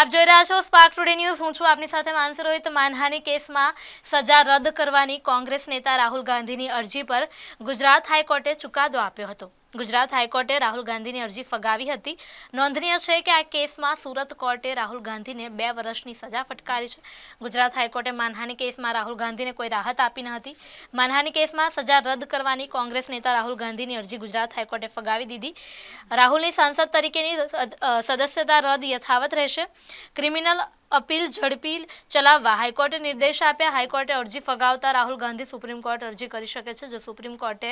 આપ જોઈ રહ્યા છો સ્પાર્ક ટુડે ન્યૂઝ હું છું આપની સાથે માનસુર રોહિત માનહાની કેસમાં સજા રદ કરવાની કોંગ્રેસ નેતા રાહુલ ગાંધીની અરજી પર ગુજરાત હાઈકોર્ટે ચુકાદો આપ્યો હતો ગુજરાત હાઈકોર્ટે રાહુલ ગાંધીની અરજી ફગાવી હતી નોંધનીય છે કે આ કેસમાં સુરત કોર્ટે રાહુલ ગાંધીને બે વર્ષની સજા ફટકારી છે ગુજરાત હાઈકોર્ટે માનહાની કેસમાં રાહુલ ગાંધીને કોઈ રાહત આપી ન હતી માનહાની કેસમાં સજા રદ કરવાની કોંગ્રેસ નેતા રાહુલ ગાંધીની અરજી ગુજરાત હાઈકોર્ટે ફગાવી દીધી રાહુલની સાંસદ તરીકેની સદસ્યતા રદ યથાવત રહેશે ક્રિમિનલ અપીલ ઝડપી ચલાવવા હાઈકોર્ટે નિર્દેશ આપ્યા હાઈકોર્ટે અરજી ફગાવતા રાહુલ ગાંધી સુપ્રીમ કોર્ટ અરજી કરી શકે છે જો સુપ્રીમ કોર્ટે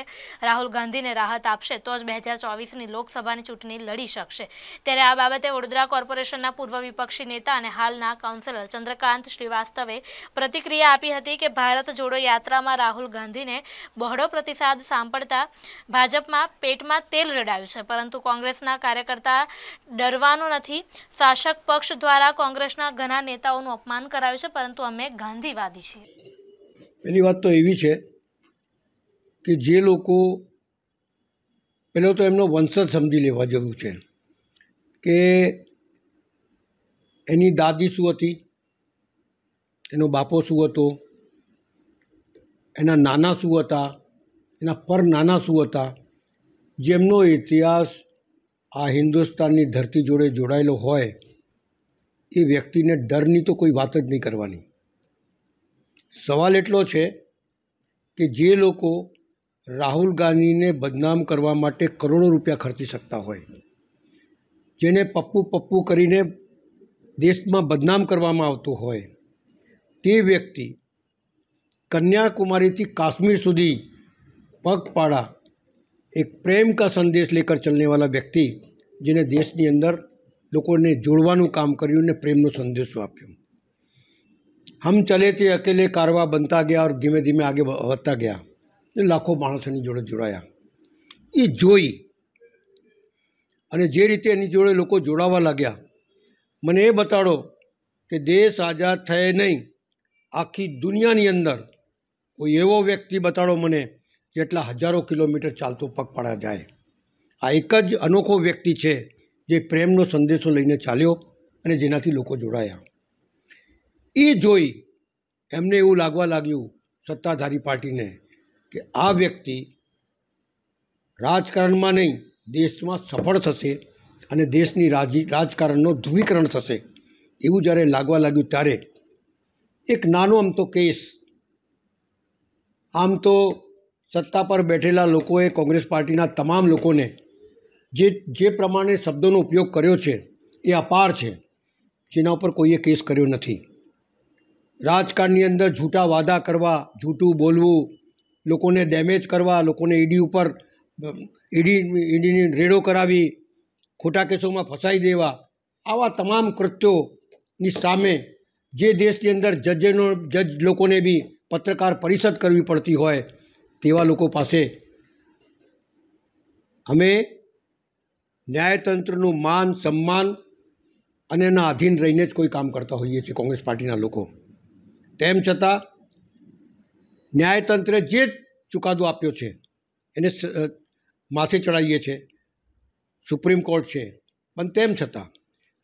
રાહુલ ગાંધીને રાહત આપશે તો જ બે હજાર ચોવીસની લોકસભાની ચૂંટણી લડી શકશે ત્યારે આ બાબતે વડોદરા કોર્પોરેશનના પૂર્વ વિપક્ષી નેતા અને હાલના કાઉન્સિલર ચંદ્રકાંત શ્રીવાસ્તવે પ્રતિક્રિયા આપી હતી કે ભારત જોડો યાત્રામાં રાહુલ ગાંધીને બહોળો પ્રતિસાદ સાંપડતા ભાજપમાં પેટમાં તેલ રડાયું છે પરંતુ કોંગ્રેસના કાર્યકર્તા ડરવાનું નથી શાસક પક્ષ દ્વારા કોંગ્રેસના ઘન ઘણા નેતાઓનું અપમાન કરાયું છે પરંતુ અમે ગાંધીવાદી છીએ પહેલી વાત તો એવી છે કે જે લોકો પહેલો તો એમનો વંશજ સમજી લેવા જેવું છે કે એની દાદી શું હતી એનો બાપો શું હતો એના નાના શું હતા એના પર નાના શું હતા જેમનો ઇતિહાસ આ હિન્દુસ્તાનની ધરતી જોડે જોડાયેલો હોય એ વ્યક્તિને ડરની તો કોઈ વાત જ નહીં કરવાની સવાલ એટલો છે કે જે લોકો રાહુલ ગાંધીને બદનામ કરવા માટે કરોડો રૂપિયા ખર્ચી શકતા હોય જેને પપ્પુ પપ્પુ કરીને દેશમાં બદનામ કરવામાં આવતું હોય તે વ્યક્તિ કન્યાકુમારીથી કાશ્મીર સુધી પગપાળા એક પ્રેમ કા સંદેશ લેકર ચલને વાલા વ્યક્તિ જેને દેશની અંદર લોકોને જોડવાનું કામ કર્યું અને પ્રેમનો સંદેશો આપ્યો હમ ચલે તે અકેલે કારવા બનતા ગયા ઓર ધીમે ધીમે આગે વધતા ગયા ને લાખો માણસોની જોડે જોડાયા એ જોઈ અને જે રીતે એની જોડે લોકો જોડાવા લાગ્યા મને એ બતાડો કે દેશ આઝાદ થયે નહીં આખી દુનિયાની અંદર કોઈ એવો વ્યક્તિ બતાડો મને જેટલા હજારો કિલોમીટર ચાલતો પગપાળા જાય આ એક જ અનોખો વ્યક્તિ છે જે પ્રેમનો સંદેશો લઈને ચાલ્યો અને જેનાથી લોકો જોડાયા એ જોઈ એમને એવું લાગવા લાગ્યું સત્તાધારી પાર્ટીને કે આ વ્યક્તિ રાજકારણમાં નહીં દેશમાં સફળ થશે અને દેશની રાજી રાજકારણનો ધ્રુવીકરણ થશે એવું જ્યારે લાગવા લાગ્યું ત્યારે એક નાનો આમ તો કેસ આમ તો સત્તા પર બેઠેલા લોકોએ કોંગ્રેસ પાર્ટીના તમામ લોકોને જે જે પ્રમાણે શબ્દોનો ઉપયોગ કર્યો છે એ અપાર છે જેના ઉપર કોઈએ કેસ કર્યો નથી રાજકારણની અંદર જૂઠા વાદા કરવા જૂઠું બોલવું લોકોને ડેમેજ કરવા લોકોને ઈડી ઉપર ઈડી ઈડીની રેડો કરાવી ખોટા કેસોમાં ફસાઈ દેવા આવા તમામ કૃત્યોની સામે જે દેશની અંદર જજનો જજ લોકોને બી પત્રકાર પરિષદ કરવી પડતી હોય તેવા લોકો પાસે અમે ન્યાયતંત્રનું માન સન્માન અને એના આધીન રહીને જ કોઈ કામ કરતા હોઈએ છીએ કોંગ્રેસ પાર્ટીના લોકો તેમ છતાં ન્યાયતંત્રે જે ચુકાદો આપ્યો છે એને માથે ચડાવીએ છીએ સુપ્રીમ કોર્ટ છે પણ તેમ છતાં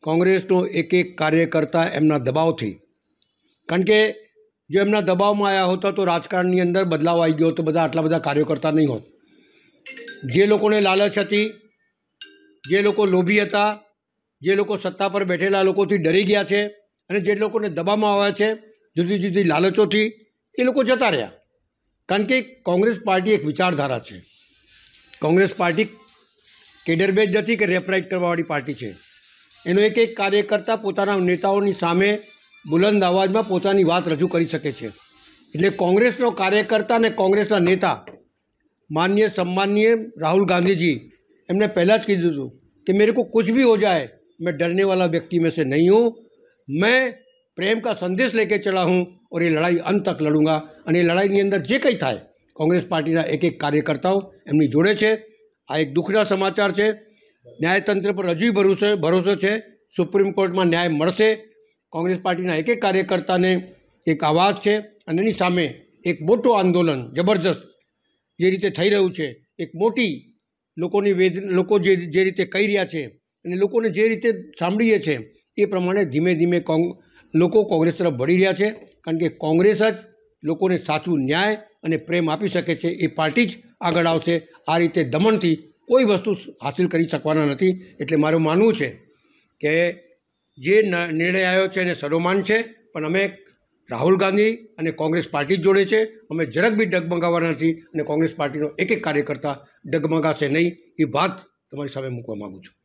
કોંગ્રેસનો એક એક કાર્યકર્તા એમના દબાવથી કારણ કે જો એમના દબાવમાં આવ્યા હોતા તો રાજકારણની અંદર બદલાવ આવી ગયો તો બધા આટલા બધા કાર્યકર્તા નહીં હોત જે લોકોને લાલચ હતી જે લોકો લોભી હતા જે લોકો સત્તા પર બેઠેલા લોકોથી ડરી ગયા છે અને જે લોકોને દબાવવામાં આવ્યા છે જુદી જુદી લાલચોથી એ લોકો જતા રહ્યા કારણ કે કોંગ્રેસ પાર્ટી એક વિચારધારા છે કોંગ્રેસ પાર્ટી કેડરબેજ નથી કે રેપરાઇટ કરવાવાળી પાર્ટી છે એનો એક એક કાર્યકર્તા પોતાના નેતાઓની સામે બુલંદ અવાજમાં પોતાની વાત રજૂ કરી શકે છે એટલે કોંગ્રેસનો કાર્યકર્તા અને કોંગ્રેસના નેતા માનનીય સન્માનનીય રાહુલ ગાંધીજી એમણે પહેલા કીધું હતું કે મેરેકો કુછ ભી હો જાય મે ડરને વાલા વ્યક્તિ મેસે નહીં હું મે પ્રેમ કા સંદેશ લેકે ચલા હું ઓર એ લડાઈ અંત તક લડુંગા અને લડાઈ ની અંદર જે કઈ થાય કોંગ્રેસ પાર્ટી ના એક એક કાર્યકર્તાઓ એમની જોડે છે આ એક દુખદયા સમાચાર છે ન્યાયતંત્ર પર રજીભરોસો ભરોસો છે સુપ્રીમ કોર્ટ માં ન્યાય મળશે કોંગ્રેસ પાર્ટી ના એક એક કાર્યકર્તાને એક आवाज છે અને એની સામે એક મોટો આંદોલન જબરદસ્ત જે રીતે થઈ રહ્યું છે એક મોટી લોકોની વેદ લોકો જે જે રીતે કહી રહ્યા છે અને લોકોને જે રીતે સાંભળીએ છે એ પ્રમાણે ધીમે ધીમે કોંગ લોકો કોંગ્રેસ તરફ ભળી રહ્યા છે કારણ કે કોંગ્રેસ જ લોકોને સાચું ન્યાય અને પ્રેમ આપી શકે છે એ પાર્ટી જ આગળ આવશે આ રીતે દમણથી કોઈ વસ્તુ હાસિલ કરી શકવાના નથી એટલે મારું માનવું છે કે જે નિર્ણય આવ્યો છે એને સરોમાન છે પણ અમે રાહુલ ગાંધી અને કોંગ્રેસ પાર્ટી જોડે છે અમે જરાક બી ડગમગાવાના નથી અને કોંગ્રેસ પાર્ટીનો એક એક કાર્યકર્તા ડગમગાશે નહીં એ વાત તમારી સામે મૂકવા માગું છું